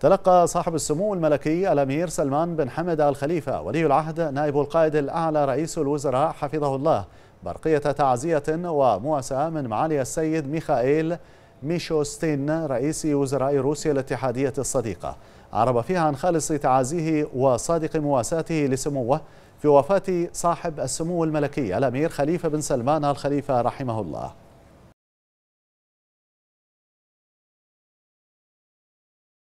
تلقى صاحب السمو الملكي الأمير سلمان بن حمد الخليفة ولي العهد نائب القائد الأعلى رئيس الوزراء حفظه الله برقية تعزية ومواساة من معالي السيد ميخائيل ميشوستين رئيس وزراء روسيا الاتحادية الصديقة عرب فيها عن خالص تعازيه وصادق مواساته لسموه في وفاة صاحب السمو الملكي الأمير خليفة بن سلمان الخليفة رحمه الله